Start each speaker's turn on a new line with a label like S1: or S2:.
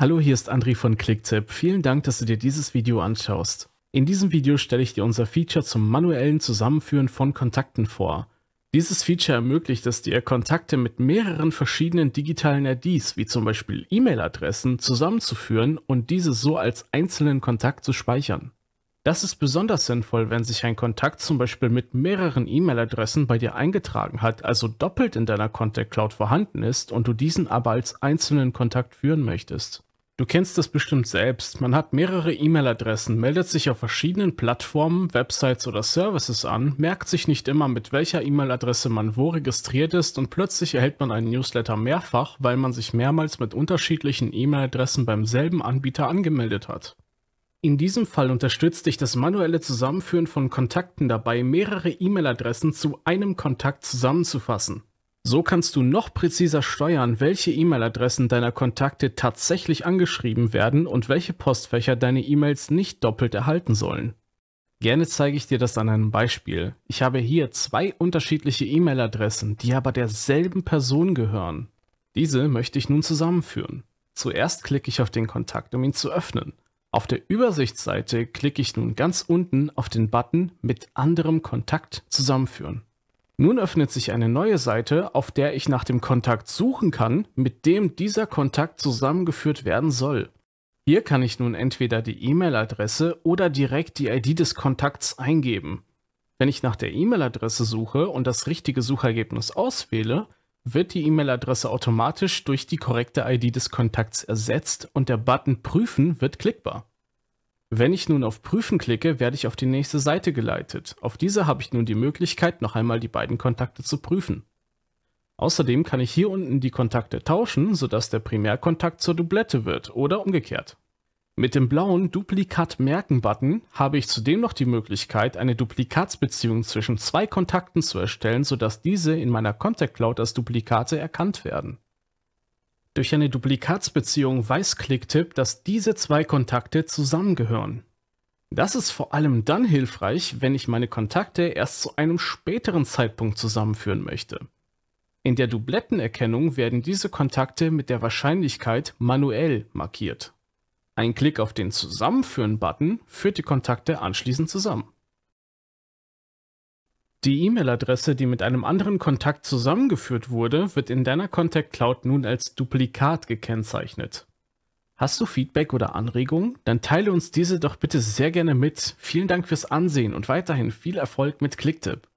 S1: Hallo, hier ist André von ClickTip. Vielen Dank, dass du dir dieses Video anschaust. In diesem Video stelle ich dir unser Feature zum manuellen Zusammenführen von Kontakten vor. Dieses Feature ermöglicht es dir, Kontakte mit mehreren verschiedenen digitalen IDs, wie zum Beispiel E-Mail-Adressen, zusammenzuführen und diese so als einzelnen Kontakt zu speichern. Das ist besonders sinnvoll, wenn sich ein Kontakt zum Beispiel mit mehreren E-Mail-Adressen bei dir eingetragen hat, also doppelt in deiner Contact Cloud vorhanden ist und du diesen aber als einzelnen Kontakt führen möchtest. Du kennst das bestimmt selbst. Man hat mehrere E-Mail-Adressen, meldet sich auf verschiedenen Plattformen, Websites oder Services an, merkt sich nicht immer, mit welcher E-Mail-Adresse man wo registriert ist und plötzlich erhält man einen Newsletter mehrfach, weil man sich mehrmals mit unterschiedlichen E-Mail-Adressen beim selben Anbieter angemeldet hat. In diesem Fall unterstützt dich das manuelle Zusammenführen von Kontakten dabei, mehrere E-Mail-Adressen zu einem Kontakt zusammenzufassen. So kannst du noch präziser steuern, welche E-Mail-Adressen deiner Kontakte tatsächlich angeschrieben werden und welche Postfächer deine E-Mails nicht doppelt erhalten sollen. Gerne zeige ich dir das an einem Beispiel. Ich habe hier zwei unterschiedliche E-Mail-Adressen, die aber derselben Person gehören. Diese möchte ich nun zusammenführen. Zuerst klicke ich auf den Kontakt, um ihn zu öffnen. Auf der Übersichtsseite klicke ich nun ganz unten auf den Button mit anderem Kontakt zusammenführen. Nun öffnet sich eine neue Seite, auf der ich nach dem Kontakt suchen kann, mit dem dieser Kontakt zusammengeführt werden soll. Hier kann ich nun entweder die E-Mail-Adresse oder direkt die ID des Kontakts eingeben. Wenn ich nach der E-Mail-Adresse suche und das richtige Suchergebnis auswähle, wird die E-Mail-Adresse automatisch durch die korrekte ID des Kontakts ersetzt und der Button Prüfen wird klickbar. Wenn ich nun auf Prüfen klicke, werde ich auf die nächste Seite geleitet. Auf dieser habe ich nun die Möglichkeit, noch einmal die beiden Kontakte zu prüfen. Außerdem kann ich hier unten die Kontakte tauschen, sodass der Primärkontakt zur Doublette wird oder umgekehrt. Mit dem blauen Duplikat-Merken-Button habe ich zudem noch die Möglichkeit, eine Duplikatsbeziehung zwischen zwei Kontakten zu erstellen, sodass diese in meiner Contact Cloud als Duplikate erkannt werden. Durch eine Duplikatsbeziehung weiß Clicktip, dass diese zwei Kontakte zusammengehören. Das ist vor allem dann hilfreich, wenn ich meine Kontakte erst zu einem späteren Zeitpunkt zusammenführen möchte. In der Dublettenerkennung werden diese Kontakte mit der Wahrscheinlichkeit manuell markiert. Ein Klick auf den Zusammenführen-Button führt die Kontakte anschließend zusammen. Die E-Mail-Adresse, die mit einem anderen Kontakt zusammengeführt wurde, wird in deiner Contact Cloud nun als Duplikat gekennzeichnet. Hast du Feedback oder Anregungen? Dann teile uns diese doch bitte sehr gerne mit. Vielen Dank fürs Ansehen und weiterhin viel Erfolg mit Clicktip.